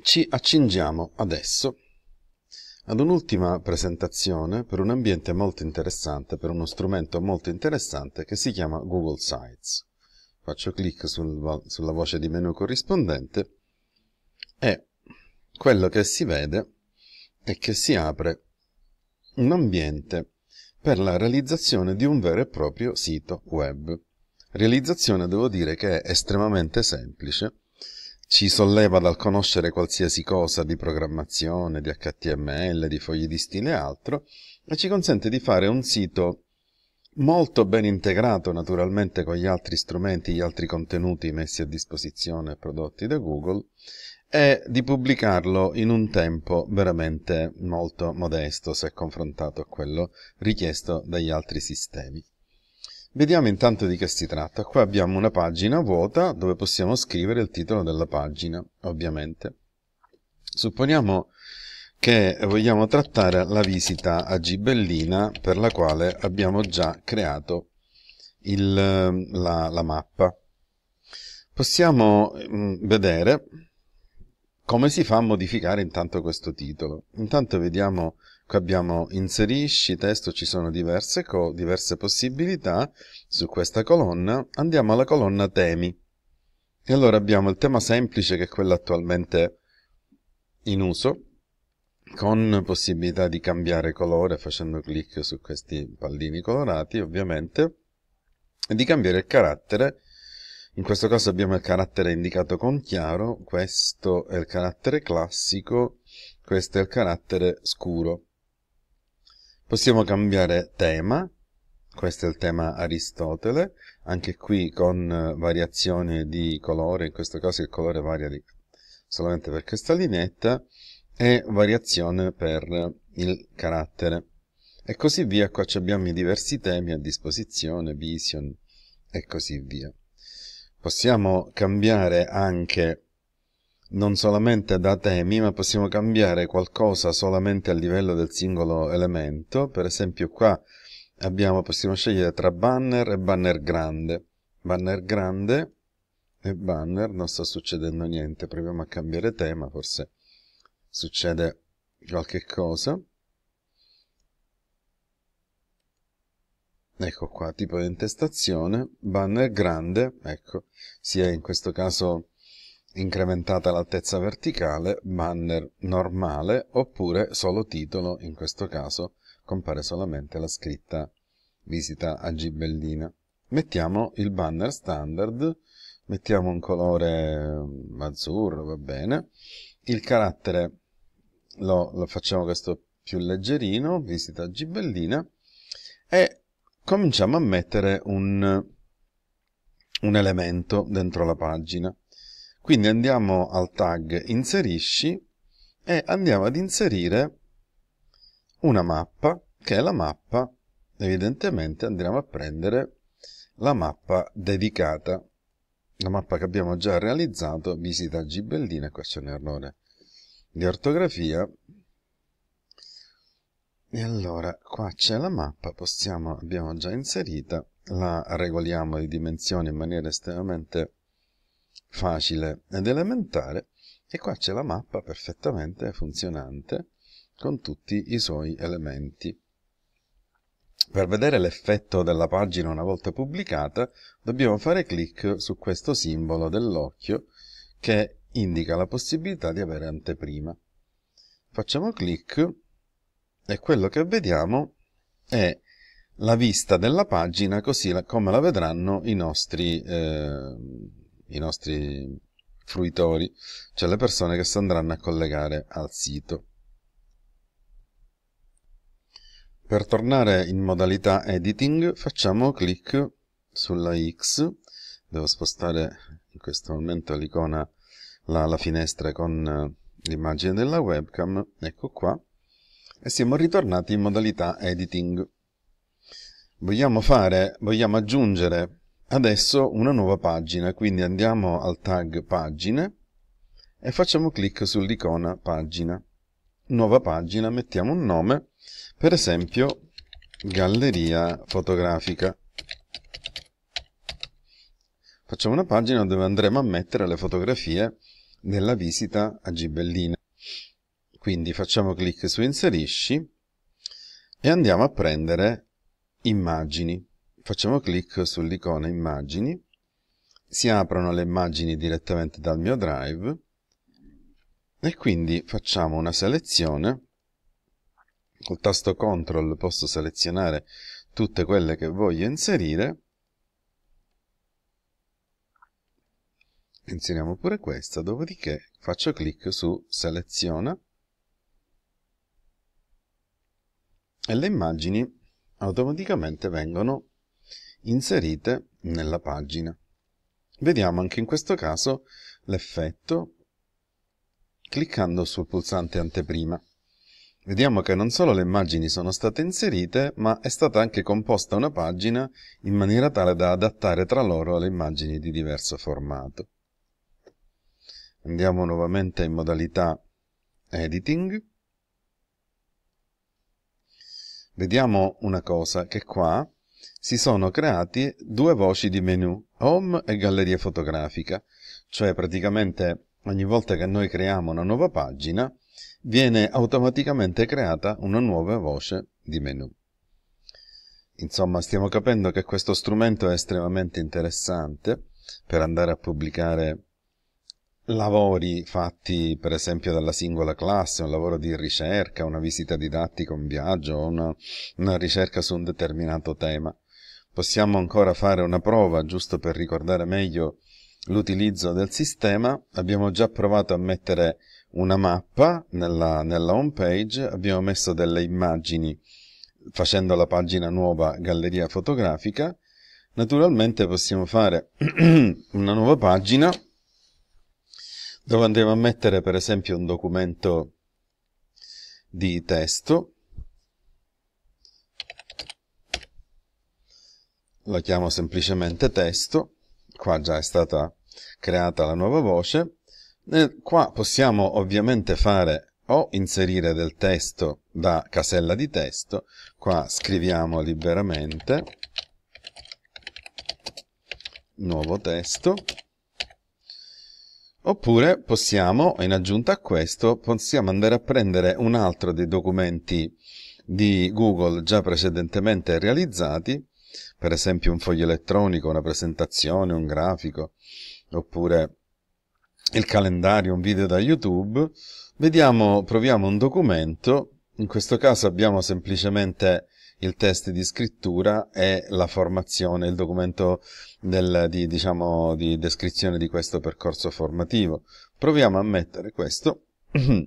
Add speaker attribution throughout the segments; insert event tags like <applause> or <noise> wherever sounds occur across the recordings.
Speaker 1: Ci accingiamo adesso ad un'ultima presentazione per un ambiente molto interessante, per uno strumento molto interessante che si chiama Google Sites. Faccio clic sul, sulla voce di menu corrispondente e quello che si vede è che si apre un ambiente per la realizzazione di un vero e proprio sito web. Realizzazione devo dire che è estremamente semplice ci solleva dal conoscere qualsiasi cosa di programmazione, di HTML, di fogli di stile e altro, e ci consente di fare un sito molto ben integrato naturalmente con gli altri strumenti, gli altri contenuti messi a disposizione e prodotti da Google e di pubblicarlo in un tempo veramente molto modesto se confrontato a quello richiesto dagli altri sistemi. Vediamo intanto di che si tratta. Qua abbiamo una pagina vuota dove possiamo scrivere il titolo della pagina, ovviamente. Supponiamo che vogliamo trattare la visita a Gibellina per la quale abbiamo già creato il, la, la, mappa. Possiamo mh, mm, vedere come si fa a modificare intanto questo titolo? Intanto vediamo, qua abbiamo inserisci, testo, ci sono diverse, diverse possibilità su questa colonna. Andiamo alla colonna temi. E allora abbiamo il tema semplice che è quello attualmente in uso, con possibilità di cambiare colore facendo clic su questi pallini colorati ovviamente, e di cambiare il carattere in questo caso abbiamo il carattere indicato con chiaro, questo è il carattere classico, questo è il carattere scuro. Possiamo cambiare tema, questo è il tema Aristotele, anche qui con eh, variazione di colore, in questo caso il colore varia di, solamente per questa lineetta, e variazione per il carattere. E così via, qua abbiamo i diversi temi a disposizione, vision e così via possiamo cambiare anche non solamente da temi, ma possiamo cambiare qualcosa solamente a livello del singolo elemento. Per esempio qua abbiamo, possiamo scegliere tra banner e banner grande. Banner grande e banner, non sta succedendo niente, proviamo a cambiare tema, forse succede qualche cosa. ecco qua, tipo di intestazione, banner grande, ecco, si è in questo caso incrementata l'altezza verticale, banner normale, oppure solo titolo, in questo caso compare solamente la scritta visita a Gibellina. Mettiamo il banner standard, mettiamo un colore azzurro, va bene, il carattere lo, lo facciamo questo più leggerino, visita a Gibellina, e cominciamo a mettere un, un elemento dentro la pagina. Quindi andiamo al tag inserisci e andiamo ad inserire una mappa, che è la mappa, evidentemente andiamo a prendere la mappa dedicata, la mappa che abbiamo già realizzato, visita Gibellina, questo è un errore di ortografia, e allora qua c'è la mappa possiamo abbiamo già inserita la regoliamo di dimensioni in maniera estremamente facile ed elementare e qua c'è la mappa perfettamente funzionante con tutti i suoi elementi per vedere l'effetto della pagina una volta pubblicata dobbiamo fare clic su questo simbolo dell'occhio che indica la possibilità di avere anteprima facciamo clic e quello che vediamo è la vista della pagina così come la vedranno i nostri, eh, i nostri fruitori, cioè le persone che si andranno a collegare al sito. Per tornare in modalità editing facciamo clic sulla X, devo spostare in questo momento l'icona, la, la finestra con eh, l'immagine della webcam, ecco qua, e siamo ritornati in modalità editing. Vogliamo fare, vogliamo aggiungere adesso una nuova pagina, quindi andiamo al tag pagine e facciamo clic sull'icona pagina. Nuova pagina, mettiamo un nome, per esempio galleria fotografica. Facciamo una pagina dove andremo a mettere le fotografie della visita a Gibellina. Quindi facciamo clic su inserisci e andiamo a prendere immagini. Facciamo clic sull'icona immagini, si aprono le immagini direttamente dal mio drive e quindi facciamo una selezione. Col tasto CTRL posso selezionare tutte quelle che voglio inserire. Inseriamo pure questa, dopodiché faccio clic su seleziona e le immagini automaticamente vengono inserite nella pagina. Vediamo anche in questo caso l'effetto cliccando sul pulsante anteprima. Vediamo che non solo le immagini sono state inserite, ma è stata anche composta una pagina in maniera tale da adattare tra loro le immagini di diverso formato. Andiamo nuovamente in modalità Editing Vediamo una cosa, che qua si sono creati due voci di menu, Home e Galleria fotografica, cioè praticamente ogni volta che noi creiamo una nuova pagina viene automaticamente creata una nuova voce di menu. Insomma, stiamo capendo che questo strumento è estremamente interessante per andare a pubblicare lavori fatti per esempio dalla singola classe, un lavoro di ricerca, una visita didattica, un viaggio, una, una ricerca su un determinato tema. Possiamo ancora fare una prova giusto per ricordare meglio l'utilizzo del sistema. Abbiamo già provato a mettere una mappa nella, nella home page, abbiamo messo delle immagini facendo la pagina nuova galleria fotografica. Naturalmente possiamo fare <clears throat> una nuova pagina dove andremo a mettere per esempio un documento di testo lo chiamo semplicemente testo qua già è stata creata la nuova voce qua possiamo ovviamente fare o inserire del testo da casella di testo qua scriviamo liberamente nuovo testo Oppure possiamo, in aggiunta a questo, possiamo andare a prendere un altro dei documenti di Google già precedentemente realizzati, per esempio un foglio elettronico, una presentazione, un grafico, oppure il calendario, un video da YouTube, vediamo, proviamo un documento, in questo caso abbiamo semplicemente il test di scrittura e la formazione, il documento del, di, diciamo, di descrizione di questo percorso formativo. Proviamo a mettere questo, <clears throat>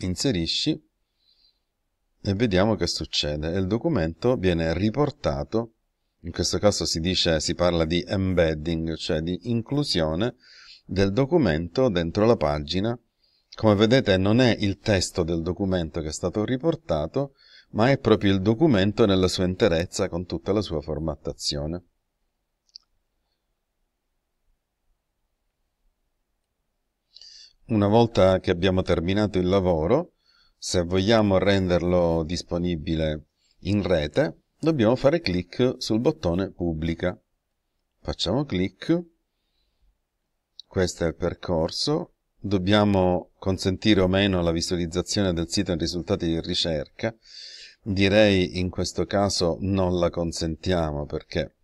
Speaker 1: inserisci e vediamo che succede. Il documento viene riportato, in questo caso si, dice, si parla di embedding, cioè di inclusione del documento dentro la pagina. Come vedete non è il testo del documento che è stato riportato, ma è proprio il documento nella sua interezza con tutta la sua formattazione. Una volta che abbiamo terminato il lavoro, se vogliamo renderlo disponibile in rete, dobbiamo fare clic sul bottone pubblica. Facciamo clic, questo è il percorso, dobbiamo consentire o meno la visualizzazione del sito in risultati di ricerca direi in questo caso non la consentiamo perché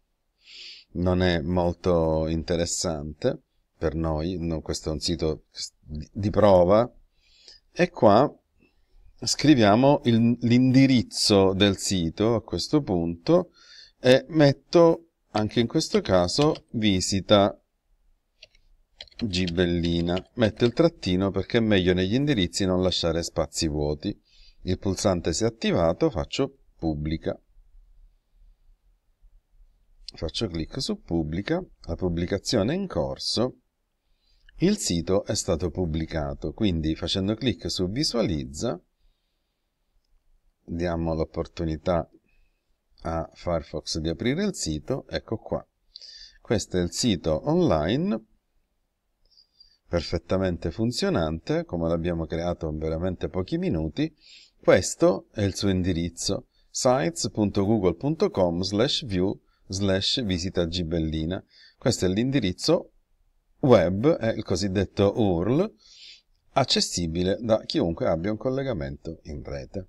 Speaker 1: non è molto interessante per noi, no, questo è un sito di prova, e qua scriviamo l'indirizzo del sito a questo punto e metto anche in questo caso visita gibellina, metto il trattino perché è meglio negli indirizzi non lasciare spazi vuoti il pulsante si è attivato, faccio pubblica. Faccio clic su pubblica, la pubblicazione è in corso, il sito è stato pubblicato, quindi facendo clic su visualizza, diamo l'opportunità a Firefox di aprire il sito, ecco qua. Questo è il sito online, perfettamente funzionante, come l'abbiamo creato in veramente pochi minuti, questo è il suo indirizzo sites.google.com slash view slash visita gibellina. Questo è l'indirizzo web, è il cosiddetto URL, accessibile da chiunque abbia un collegamento in rete.